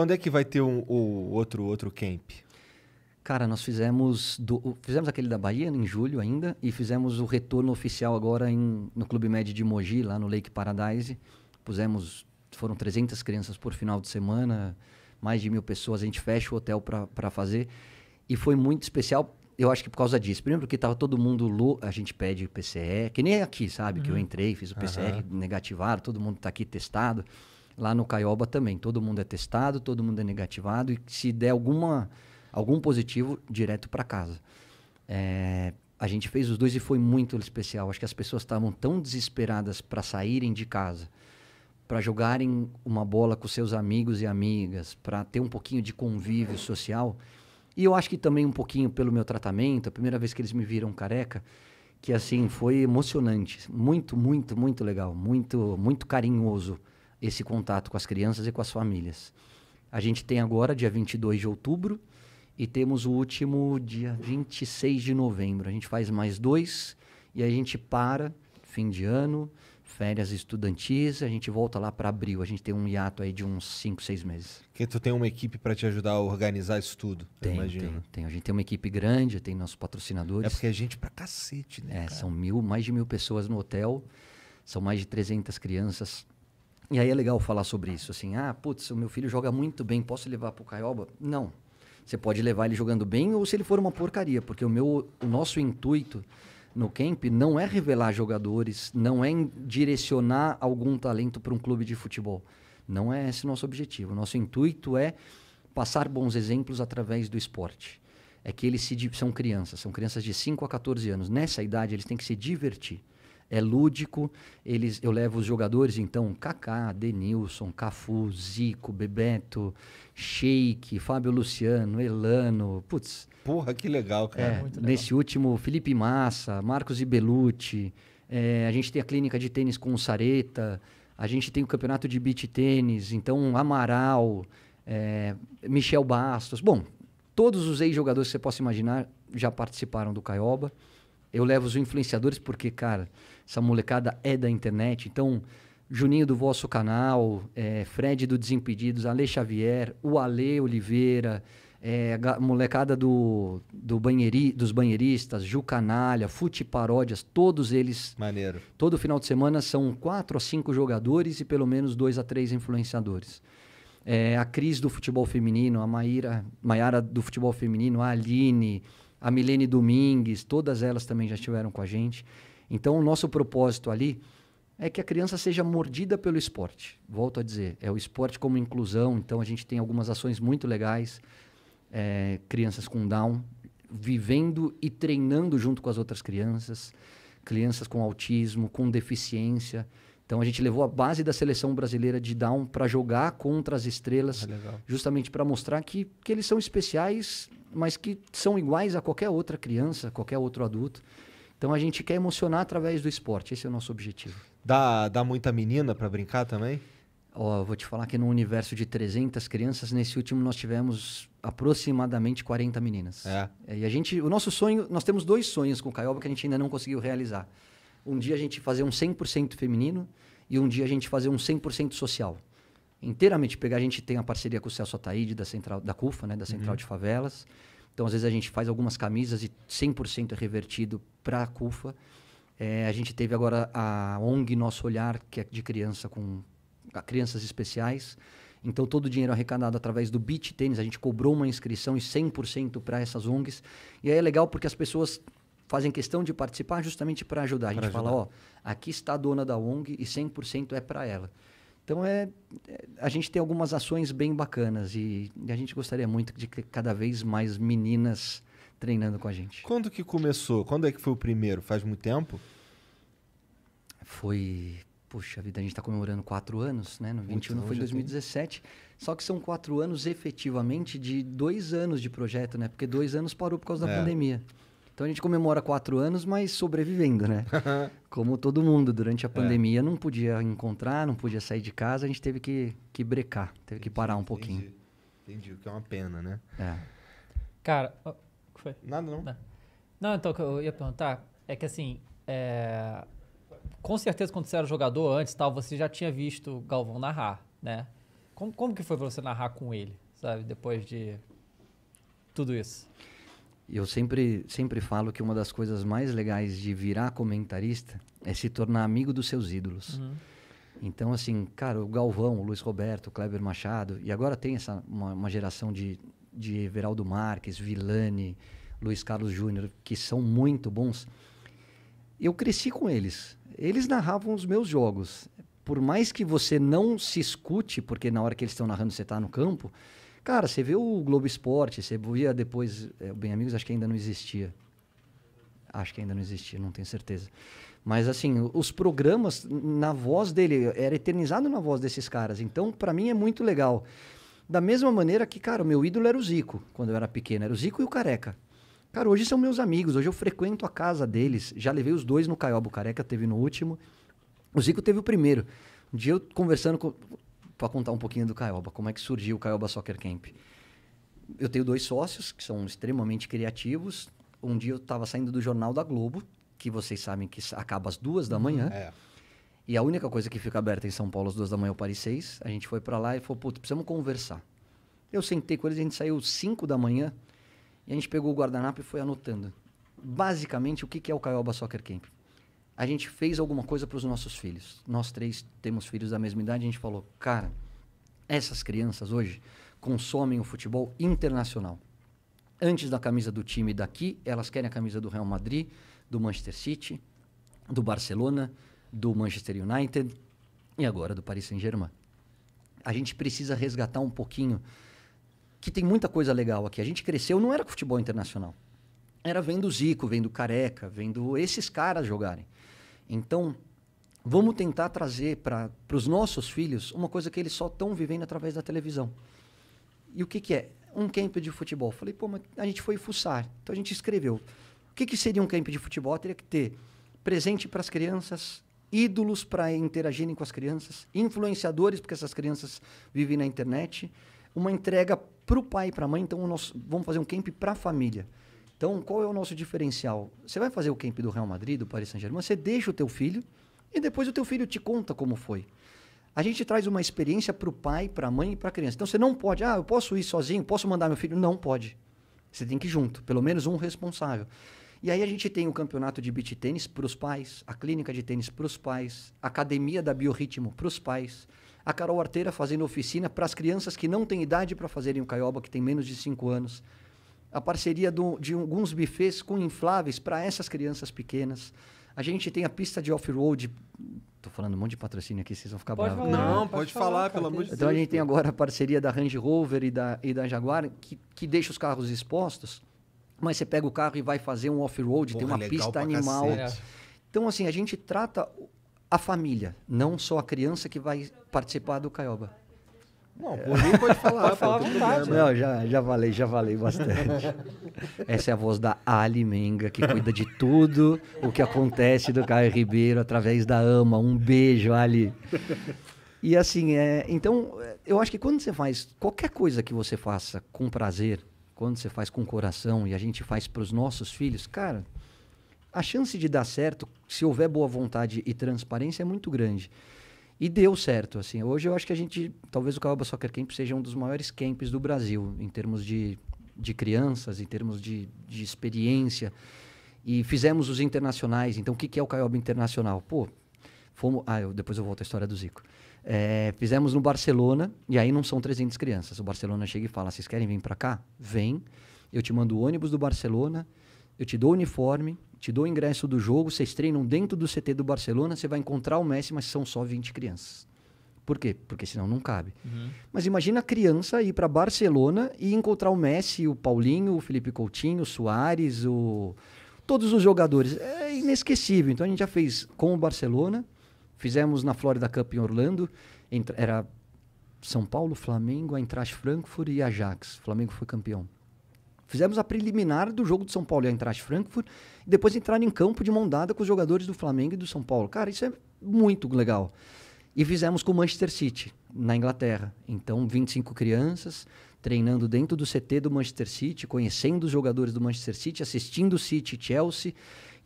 Quando é que vai ter o um, outro outro camp? Cara, nós fizemos do, fizemos aquele da Bahia né, em julho ainda e fizemos o retorno oficial agora em, no Clube Médio de Mogi, lá no Lake Paradise. Pusemos foram 300 crianças por final de semana, mais de mil pessoas. A gente fecha o hotel para fazer e foi muito especial. Eu acho que por causa disso. Primeiro porque estava todo mundo louco, a gente pede PCR, que nem aqui, sabe? Uhum. Que eu uhum. entrei, fiz o PCR, uhum. negativaram, todo mundo está aqui testado. Lá no Caioba também, todo mundo é testado, todo mundo é negativado e se der alguma, algum positivo, direto para casa. É, a gente fez os dois e foi muito especial. Acho que as pessoas estavam tão desesperadas para saírem de casa, para jogarem uma bola com seus amigos e amigas, para ter um pouquinho de convívio social. E eu acho que também um pouquinho pelo meu tratamento, a primeira vez que eles me viram careca, que assim foi emocionante, muito, muito, muito legal, muito, muito carinhoso esse contato com as crianças e com as famílias. A gente tem agora, dia 22 de outubro, e temos o último dia 26 de novembro. A gente faz mais dois e a gente para, fim de ano, férias estudantis, a gente volta lá para abril. A gente tem um hiato aí de uns 5, 6 meses. Que tu tem uma equipe para te ajudar a organizar isso tudo, tem, imagino. Tem, tem, A gente tem uma equipe grande, tem nossos patrocinadores. É porque a é gente pra cacete, né? É, cara? são mil, mais de mil pessoas no hotel, são mais de 300 crianças e aí é legal falar sobre isso, assim, ah, putz, o meu filho joga muito bem, posso levar pro Caioba? Não. Você pode levar ele jogando bem ou se ele for uma porcaria, porque o meu, o nosso intuito no camp não é revelar jogadores, não é direcionar algum talento para um clube de futebol. Não é esse nosso objetivo. Nosso intuito é passar bons exemplos através do esporte. É que eles se, são crianças, são crianças de 5 a 14 anos. Nessa idade, eles têm que se divertir é lúdico. Eles, eu levo os jogadores, então, Kaká, Denilson, Cafu, Zico, Bebeto, Sheik, Fábio Luciano, Elano, putz. Porra, que legal, cara. É, é legal. Nesse último, Felipe Massa, Marcos Ibelucci, é, a gente tem a clínica de tênis com o Sareta, a gente tem o campeonato de beach tênis, então Amaral, é, Michel Bastos. Bom, todos os ex-jogadores que você possa imaginar já participaram do Caioba. Eu levo os influenciadores porque, cara, essa molecada é da internet. Então, Juninho do vosso canal, é, Fred do Desimpedidos, Ale Xavier, o Ale Oliveira, é, molecada do, do banheiri, dos banheiristas, Ju Canalha, Fute Paródias, todos eles. Maneiro. Todo final de semana são quatro a cinco jogadores e pelo menos dois a três influenciadores. É, a Cris do futebol feminino, a Maíra, Maiara do futebol feminino, a Aline, a Milene Domingues, todas elas também já estiveram com a gente. Então, o nosso propósito ali é que a criança seja mordida pelo esporte. Volto a dizer, é o esporte como inclusão, então a gente tem algumas ações muito legais. É, crianças com Down vivendo e treinando junto com as outras crianças, crianças com autismo, com deficiência. Então a gente levou a base da seleção brasileira de Down para jogar contra as estrelas, é justamente para mostrar que, que eles são especiais mas que são iguais a qualquer outra criança, qualquer outro adulto. Então a gente quer emocionar através do esporte, esse é o nosso objetivo. Dá, dá muita menina para brincar também? Ó, oh, vou te falar que no universo de 300 crianças, nesse último nós tivemos aproximadamente 40 meninas. É. é. E a gente, o nosso sonho, nós temos dois sonhos com o Caioba que a gente ainda não conseguiu realizar. Um dia a gente fazer um 100% feminino e um dia a gente fazer um 100% social inteiramente pegar. A gente tem a parceria com o Celso Ataíde, da, central, da CUFA, né, da uhum. Central uhum. de Favelas. Então, às vezes, a gente faz algumas camisas e 100% é revertido para a CUFA. É, a gente teve agora a ONG Nosso Olhar, que é de criança com crianças especiais. Então, todo o dinheiro arrecadado através do Beach Tênis, a gente cobrou uma inscrição e 100% para essas ONGs. E aí é legal porque as pessoas fazem questão de participar justamente para ajudar. A gente fala, ó, aqui está a dona da ONG e 100% é para ela. Então, é, é, a gente tem algumas ações bem bacanas e, e a gente gostaria muito de ter cada vez mais meninas treinando com a gente. Quando que começou? Quando é que foi o primeiro? Faz muito tempo? Foi. Puxa vida, a gente está comemorando quatro anos, né? No 21 Putz, foi 2017. Tem. Só que são quatro anos efetivamente de dois anos de projeto, né? Porque dois anos parou por causa é. da pandemia. Então a gente comemora quatro anos, mas sobrevivendo, né? Como todo mundo, durante a é. pandemia é. não podia encontrar, não podia sair de casa, a gente teve que, que brecar, teve entendi, que parar um pouquinho. Entendi. entendi, que é uma pena, né? É. Cara, o que foi? Nada não. Não, não então o que eu ia perguntar é que assim, é... com certeza quando você era jogador antes tal, você já tinha visto Galvão narrar, né? Como, como que foi pra você narrar com ele, sabe? Depois de tudo isso eu sempre, sempre falo que uma das coisas mais legais de virar comentarista é se tornar amigo dos seus ídolos. Uhum. Então, assim, cara, o Galvão, o Luiz Roberto, o Kleber Machado, e agora tem essa uma, uma geração de, de Everaldo Marques, Vilani, Luiz Carlos Júnior, que são muito bons. Eu cresci com eles. Eles narravam os meus jogos. Por mais que você não se escute, porque na hora que eles estão narrando você está no campo, Cara, você vê o Globo Esporte, você via depois. É, o Bem Amigos acho que ainda não existia. Acho que ainda não existia, não tenho certeza. Mas assim, os programas na voz dele, era eternizado na voz desses caras. Então, para mim é muito legal. Da mesma maneira que, cara, o meu ídolo era o Zico, quando eu era pequeno, era o Zico e o Careca. Cara, hoje são meus amigos, hoje eu frequento a casa deles. Já levei os dois no Caioba, o Careca teve no último. O Zico teve o primeiro. Um dia eu conversando com para contar um pouquinho do Caioba, como é que surgiu o Caioba Soccer Camp. Eu tenho dois sócios que são extremamente criativos. Um dia eu estava saindo do Jornal da Globo, que vocês sabem que acaba às duas da uhum. manhã. É. E a única coisa que fica aberta em São Paulo às duas da manhã é o Paris 6. A gente foi para lá e falou, putz, precisamos conversar. Eu sentei com eles, a gente saiu cinco da manhã e a gente pegou o guardanapo e foi anotando. Basicamente, o que é o Caioba Soccer Camp? a gente fez alguma coisa para os nossos filhos. Nós três temos filhos da mesma idade, a gente falou, cara, essas crianças hoje consomem o futebol internacional. Antes da camisa do time daqui, elas querem a camisa do Real Madrid, do Manchester City, do Barcelona, do Manchester United e agora do Paris Saint-Germain. A gente precisa resgatar um pouquinho que tem muita coisa legal aqui. A gente cresceu, não era com futebol internacional era vendo Zico, vendo Careca, vendo esses caras jogarem. Então, vamos tentar trazer para os nossos filhos uma coisa que eles só estão vivendo através da televisão. E o que, que é? Um camp de futebol. Falei, pô, mas a gente foi fuçar. Então a gente escreveu. O que, que seria um camp de futebol? Teria que ter presente para as crianças, ídolos para interagirem com as crianças, influenciadores, porque essas crianças vivem na internet, uma entrega para o pai e para a mãe. Então, nós vamos fazer um camp para a família. Então, qual é o nosso diferencial? Você vai fazer o camp do Real Madrid, do Paris Saint-Germain, você deixa o teu filho e depois o teu filho te conta como foi. A gente traz uma experiência para o pai, para a mãe e para a criança. Então, você não pode, ah, eu posso ir sozinho, posso mandar meu filho? Não pode. Você tem que ir junto, pelo menos um responsável. E aí a gente tem o campeonato de beach tênis para os pais, a clínica de tênis para os pais, a academia da Biorritmo para os pais, a Carol Arteira fazendo oficina para as crianças que não têm idade para fazerem o caioba, que tem menos de 5 anos a parceria do, de alguns bufês com infláveis para essas crianças pequenas. A gente tem a pista de off-road. Estou falando um monte de patrocínio aqui, vocês vão ficar bravos. Né? não, pode, pode falar, falar pelo amor de Deus. Então a gente tem agora a parceria da Range Rover e da, e da Jaguar, que, que deixa os carros expostos, mas você pega o carro e vai fazer um off-road, tem uma pista animal. Cacete. Então, assim, a gente trata a família, não só a criança que vai participar do Caioba. Não, por mim pode falar. pode falar à vontade. Não, já, já valei, já valei bastante. Essa é a voz da Ali Menga, que cuida de tudo o que acontece do Caio Ribeiro através da AMA. Um beijo, Ali. E assim, é, então, eu acho que quando você faz qualquer coisa que você faça com prazer, quando você faz com coração e a gente faz para os nossos filhos, cara, a chance de dar certo, se houver boa vontade e transparência, é muito grande. E deu certo, assim. Hoje eu acho que a gente, talvez o Caioba Soccer Camp seja um dos maiores camps do Brasil, em termos de, de crianças, em termos de, de experiência. E fizemos os internacionais. Então, o que, que é o Caioba Internacional? Pô, fomos... Ah, eu, depois eu volto à história do Zico. É, fizemos no Barcelona, e aí não são 300 crianças. O Barcelona chega e fala, vocês querem vir para cá? Vem. Eu te mando o ônibus do Barcelona, eu te dou o uniforme, te dou o ingresso do jogo, vocês treinam dentro do CT do Barcelona, você vai encontrar o Messi, mas são só 20 crianças. Por quê? Porque senão não cabe. Uhum. Mas imagina a criança ir para Barcelona e encontrar o Messi, o Paulinho, o Felipe Coutinho, o Soares, o... todos os jogadores. É inesquecível. Então a gente já fez com o Barcelona, fizemos na Florida Cup em Orlando, era São Paulo, Flamengo, a Eintracht Frankfurt e Ajax. O Flamengo foi campeão. Fizemos a preliminar do jogo do São Paulo e a de Frankfurt, e depois entraram em campo de mão dada com os jogadores do Flamengo e do São Paulo. Cara, isso é muito legal. E fizemos com o Manchester City, na Inglaterra. Então, 25 crianças treinando dentro do CT do Manchester City, conhecendo os jogadores do Manchester City, assistindo o City Chelsea.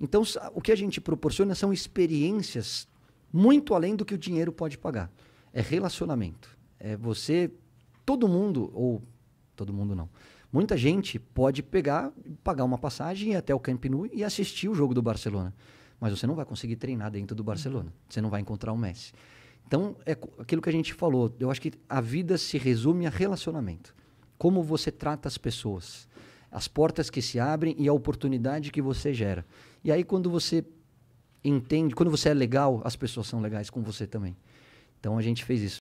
Então, o que a gente proporciona são experiências muito além do que o dinheiro pode pagar. É relacionamento. É você, todo mundo, ou todo mundo não Muita gente pode pegar, pagar uma passagem, ir até o Camp Nou e assistir o jogo do Barcelona. Mas você não vai conseguir treinar dentro do Barcelona. Uhum. Você não vai encontrar o Messi. Então, é aquilo que a gente falou. Eu acho que a vida se resume a relacionamento. Como você trata as pessoas. As portas que se abrem e a oportunidade que você gera. E aí, quando você entende, quando você é legal, as pessoas são legais com você também. Então, a gente fez isso.